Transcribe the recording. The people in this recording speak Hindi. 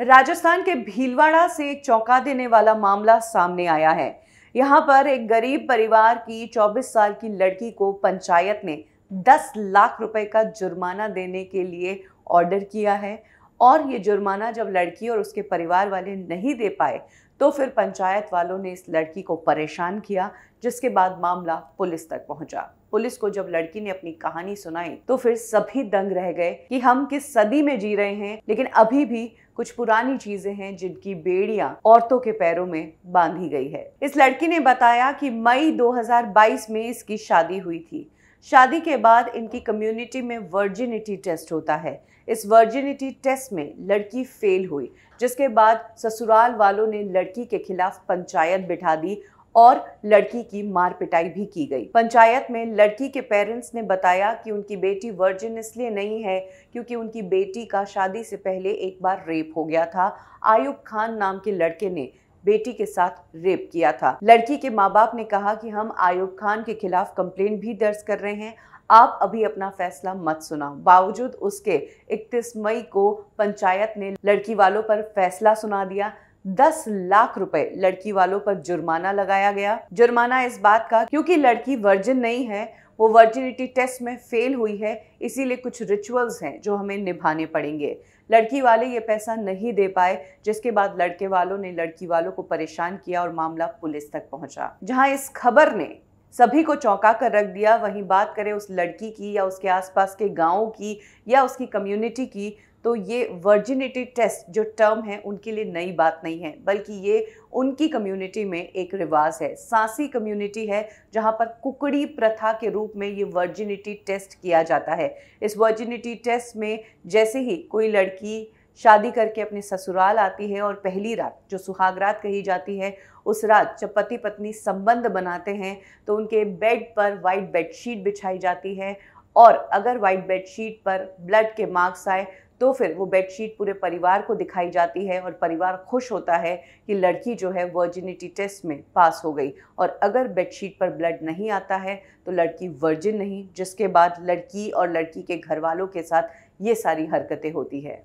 राजस्थान के भीलवाड़ा से एक चौंका देने वाला मामला सामने आया है यहाँ पर एक गरीब परिवार की 24 साल की लड़की को पंचायत ने 10 लाख रुपए का जुर्माना देने के लिए ऑर्डर किया है और ये जुर्माना जब लड़की और उसके परिवार वाले नहीं दे पाए तो फिर पंचायत वालों ने इस लड़की को परेशान किया जिसके बाद मामला पुलिस तक पहुंचा पुलिस को जब लड़की ने अपनी कहानी सुनाई तो फिर सभी दंग रह गए कि हम किस सदी में जी रहे हैं लेकिन अभी भी कुछ पुरानी चीजें हैं जिनकी बेड़ियां औरतों के पैरों में बांधी गई है इस लड़की ने बताया कि मई 2022 में इसकी शादी हुई थी शादी के बाद इनकी कम्युनिटी में वर्जिनिटी टेस्ट होता है इस वर्जिनिटी टेस्ट में लड़की फेल हुई जिसके बाद ससुराल वालों ने लड़की के खिलाफ पंचायत बिठा दी और लड़की की मार पिटाई भी की गई पंचायत में लड़की के पेरेंट्स ने बताया कि उनकी बेटी वर्जिन इसलिए नहीं है क्योंकि उनकी बेटी का शादी से पहले एक बार रेप हो गया था आयुब खान नाम के लड़के ने बेटी के साथ रेप किया था लड़की के माँ बाप ने कहा कि हम आयुब खान के खिलाफ कंप्लेन भी दर्ज कर रहे हैं आप अभी अपना फैसला मत सुनाओ बावजूद उसके 31 मई को पंचायत ने लड़की वालों पर फैसला सुना दिया दस लाख रुपए लड़की वालों पर जुर्माना लगाया गया जुर्माना इस बात का क्योंकि लड़की वर्जिन नहीं है वो वर्जिनिटी टेस्ट में फेल हुई है इसीलिए कुछ रिचुअल्स हैं जो हमें निभाने पड़ेंगे लड़की वाले ये पैसा नहीं दे पाए जिसके बाद लड़के वालों ने लड़की वालों को परेशान किया और मामला पुलिस तक पहुंचा जहां इस खबर ने सभी को चौंका कर रख दिया वहीं बात करें उस लड़की की या उसके आसपास के गाँव की या उसकी कम्युनिटी की तो ये वर्जिनिटी टेस्ट जो टर्म है उनके लिए नई बात नहीं है बल्कि ये उनकी कम्युनिटी में एक रिवाज है सांसी कम्युनिटी है जहाँ पर कुकड़ी प्रथा के रूप में ये वर्जिनिटी टेस्ट किया जाता है इस वर्जिनिटी टेस्ट में जैसे ही कोई लड़की शादी करके अपने ससुराल आती है और पहली रात जो सुहाग रात कही जाती है उस रात जब पति पत्नी संबंध बनाते हैं तो उनके बेड पर वाइट बेडशीट बिछाई जाती है और अगर वाइट बेडशीट पर ब्लड के मार्क्स आए तो फिर वो बेडशीट पूरे परिवार को दिखाई जाती है और परिवार खुश होता है कि लड़की जो है वर्जिनिटी टेस्ट में पास हो गई और अगर बेडशीट पर ब्लड नहीं आता है तो लड़की वर्जिन नहीं जिसके बाद लड़की और लड़की के घर वालों के साथ ये सारी हरकतें होती है